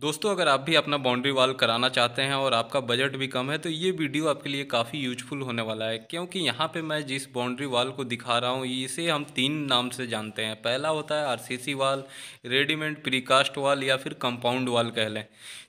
दोस्तों अगर आप भी अपना बाउंड्री वाल कराना चाहते हैं और आपका बजट भी कम है तो ये वीडियो आपके लिए काफ़ी यूजफुल होने वाला है क्योंकि यहाँ पे मैं जिस बाउंड्री वाल को दिखा रहा हूँ इसे हम तीन नाम से जानते हैं पहला होता है आरसीसी वाल रेडीमेड प्रीकास्ट वाल या फिर कंपाउंड वाल कह लें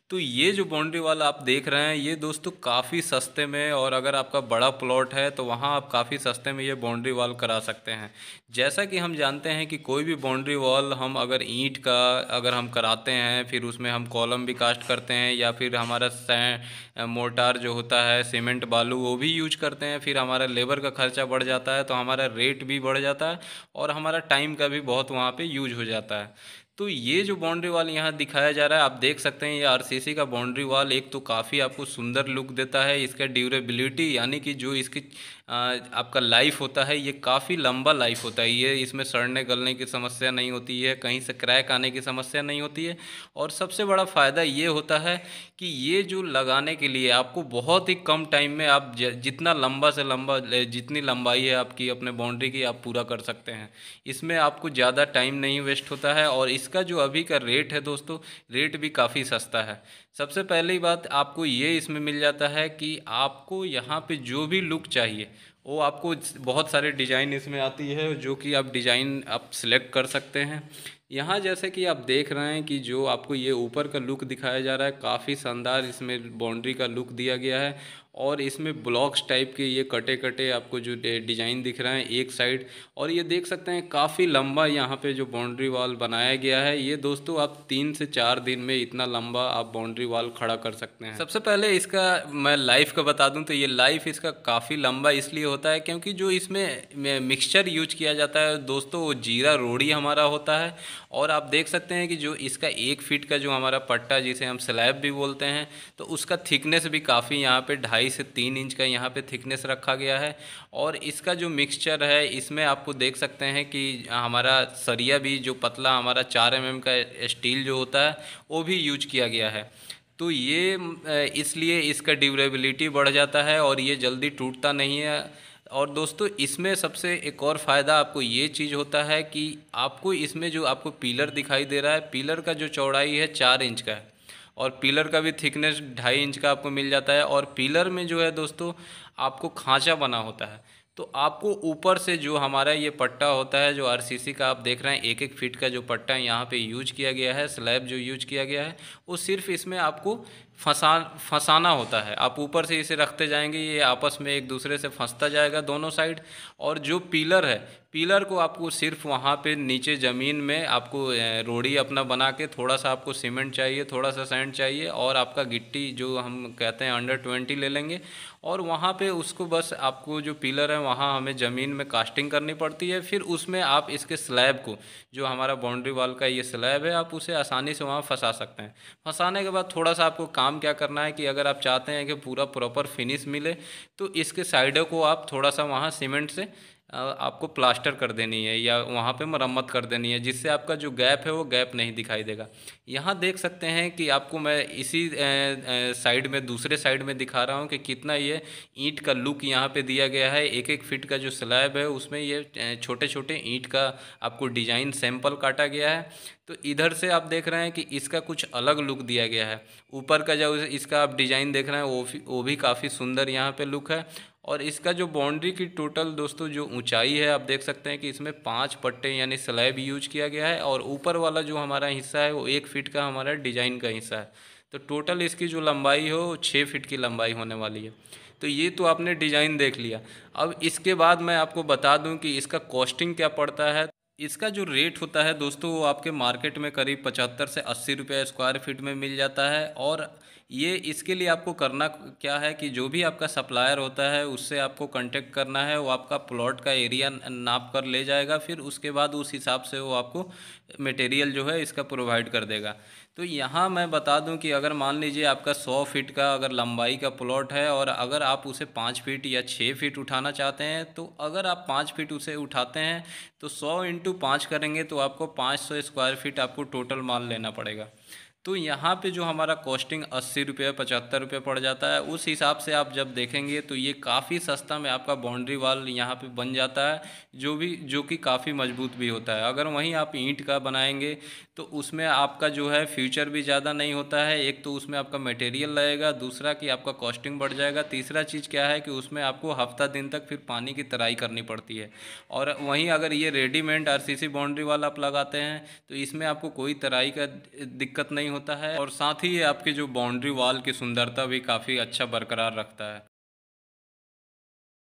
तो ये जो बाउंड्री वाल आप देख रहे हैं ये दोस्तों काफ़ी सस्ते में और अगर आपका बड़ा प्लॉट है तो वहाँ आप काफ़ी सस्ते में ये बाउंड्री वाल करा सकते हैं जैसा कि हम जानते हैं कि कोई भी बाउंड्री वॉल हम अगर ईंट का अगर हम कराते हैं फिर उसमें हम कॉलम भी कास्ट करते हैं या फिर हमारा मोटार जो होता है सीमेंट बालू वो भी यूज करते हैं फिर हमारा लेबर का खर्चा बढ़ जाता है तो हमारा रेट भी बढ़ जाता है और हमारा टाइम का भी बहुत वहाँ पर यूज हो जाता है तो ये जो बाउंड्री वाल यहाँ दिखाया जा रहा है आप देख सकते हैं ये आरसीसी का बाउंड्री वाल एक तो काफ़ी आपको सुंदर लुक देता है इसका ड्यूरेबिलिटी यानी कि जो इसकी आ, आपका लाइफ होता है ये काफ़ी लंबा लाइफ होता है ये इसमें सड़ने गलने की समस्या नहीं होती है कहीं से क्रैक आने की समस्या नहीं होती है और सबसे बड़ा फ़ायदा ये होता है कि ये जो लगाने के लिए आपको बहुत ही कम टाइम में आप जितना लंबा से लंबा जितनी लंबाई है आपकी अपने बाउंड्री की आप पूरा कर सकते हैं इसमें आपको ज़्यादा टाइम नहीं वेस्ट होता है और इस इसका जो अभी का रेट है दोस्तों रेट भी काफ़ी सस्ता है सबसे पहली बात आपको ये इसमें मिल जाता है कि आपको यहाँ पे जो भी लुक चाहिए वो आपको बहुत सारे डिजाइन इसमें आती है जो कि आप डिजाइन आप सिलेक्ट कर सकते हैं यहाँ जैसे कि आप देख रहे हैं कि जो आपको ये ऊपर का लुक दिखाया जा रहा है काफ़ी शानदार इसमें बाउंड्री का लुक दिया गया है और इसमें ब्लॉक्स टाइप के ये कटे कटे आपको जो डिजाइन दिख रहे हैं एक साइड और ये देख सकते हैं काफ़ी लंबा यहाँ पे जो बाउंड्री वॉल बनाया गया है ये दोस्तों आप तीन से चार दिन में इतना लंबा आप बाउंड्री वॉल खड़ा कर सकते हैं सबसे पहले इसका मैं लाइफ का बता दूँ तो ये लाइफ इसका काफ़ी लंबा इसलिए होता है क्योंकि जो इसमें मिक्सचर यूज किया जाता है दोस्तों वो जीरा रोड़ी हमारा होता है और आप देख सकते हैं कि जो इसका एक फीट का जो हमारा पट्टा जिसे हम स्लैब भी बोलते हैं तो उसका थिकनेस भी काफ़ी यहाँ पे ढाई से तीन इंच का यहाँ पे थिकनेस रखा गया है और इसका जो मिक्सचर है इसमें आपको देख सकते हैं कि हमारा सरिया भी जो पतला हमारा चार एम mm का स्टील जो होता है वो भी यूज किया गया है तो ये इसलिए इसका ड्यूरेबिलिटी बढ़ जाता है और ये जल्दी टूटता नहीं है और दोस्तों इसमें सबसे एक और फ़ायदा आपको ये चीज़ होता है कि आपको इसमें जो आपको पीलर दिखाई दे रहा है पिलर का जो चौड़ाई है चार इंच का है और पिलर का भी थिकनेस ढाई इंच का आपको मिल जाता है और पिलर में जो है दोस्तों आपको खांचा बना होता है तो आपको ऊपर से जो हमारा ये पट्टा होता है जो आरसीसी का आप देख रहे हैं एक एक फीट का जो पट्टा यहाँ पे यूज किया गया है स्लैब जो यूज किया गया है वो सिर्फ इसमें आपको फंसा फंसाना होता है आप ऊपर से इसे रखते जाएंगे ये आपस में एक दूसरे से फंसता जाएगा दोनों साइड और जो पिलर है पीलर को आपको सिर्फ वहाँ पे नीचे ज़मीन में आपको रोड़ी अपना बना के थोड़ा सा आपको सीमेंट चाहिए थोड़ा सा सैंड चाहिए और आपका गिट्टी जो हम कहते हैं अंडर ट्वेंटी ले लेंगे और वहाँ पे उसको बस आपको जो पिलर है वहाँ हमें ज़मीन में कास्टिंग करनी पड़ती है फिर उसमें आप इसके स्लैब को जो हमारा बाउंड्री वाल का ये स्लैब है आप उसे आसानी से वहाँ फंसा सकते हैं फंसाने के बाद थोड़ा सा आपको काम काम क्या करना है कि अगर आप चाहते हैं कि पूरा प्रॉपर फिनिश मिले तो इसके साइडों को आप थोड़ा सा वहाँ सीमेंट से आपको प्लास्टर कर देनी है या वहाँ पे मरम्मत कर देनी है जिससे आपका जो गैप है वो गैप नहीं दिखाई देगा यहाँ देख सकते हैं कि आपको मैं इसी साइड में दूसरे साइड में दिखा रहा हूँ कि कितना ये ईंट का लुक यहाँ पे दिया गया है एक एक फिट का जो स्लैब है उसमें ये छोटे छोटे ईंट का आपको डिजाइन सैम्पल काटा गया है तो इधर से आप देख रहे हैं कि इसका कुछ अलग लुक दिया गया है ऊपर का जो इसका आप डिज़ाइन देख रहे हैं वो वो भी काफ़ी सुंदर यहाँ पे लुक है और इसका जो बाउंड्री की टोटल दोस्तों जो ऊंचाई है आप देख सकते हैं कि इसमें पाँच पट्टे यानी स्लैब यूज किया गया है और ऊपर वाला जो हमारा हिस्सा है वो एक फीट का हमारा डिजाइन का हिस्सा है तो टोटल इसकी जो लंबाई हो छः फीट की लंबाई होने वाली है तो ये तो आपने डिज़ाइन देख लिया अब इसके बाद मैं आपको बता दूं कि इसका कॉस्टिंग क्या पड़ता है इसका जो रेट होता है दोस्तों वो आपके मार्केट में करीब पचहत्तर से अस्सी रुपये स्क्वायर फीट में मिल जाता है और ये इसके लिए आपको करना क्या है कि जो भी आपका सप्लायर होता है उससे आपको कांटेक्ट करना है वो आपका प्लॉट का एरिया नाप कर ले जाएगा फिर उसके बाद उस हिसाब से वो आपको मटेरियल जो है इसका प्रोवाइड कर देगा तो यहाँ मैं बता दूं कि अगर मान लीजिए आपका सौ फीट का अगर लंबाई का प्लॉट है और अगर आप उसे पाँच फीट या छः फीट उठाना चाहते हैं तो अगर आप पाँच फीट उसे उठाते हैं तो सौ इंटू पाँच करेंगे तो आपको पाँच सौ स्क्वायर फीट आपको टोटल माल लेना पड़ेगा तो यहाँ पे जो हमारा कॉस्टिंग अस्सी रुपये पचहत्तर रुपये पड़ जाता है उस हिसाब से आप जब देखेंगे तो ये काफ़ी सस्ता में आपका बाउंड्री वाल यहाँ पे बन जाता है जो भी जो कि काफ़ी मजबूत भी होता है अगर वहीं आप ईंट का बनाएंगे तो उसमें आपका जो है फ्यूचर भी ज़्यादा नहीं होता है एक तो उसमें आपका मटेरियल लगेगा दूसरा कि आपका कॉस्टिंग बढ़ जाएगा तीसरा चीज़ क्या है कि उसमें आपको हफ्ता दिन तक फिर पानी की तराई करनी पड़ती है और वहीं अगर ये रेडीमेड आर बाउंड्री वाल आप लगाते हैं तो इसमें आपको कोई तराई का दिक्कत नहीं नहीं होता है और साथ ही आपके जो बाउंड्री वॉल की सुंदरता भी काफ़ी अच्छा बरकरार रखता है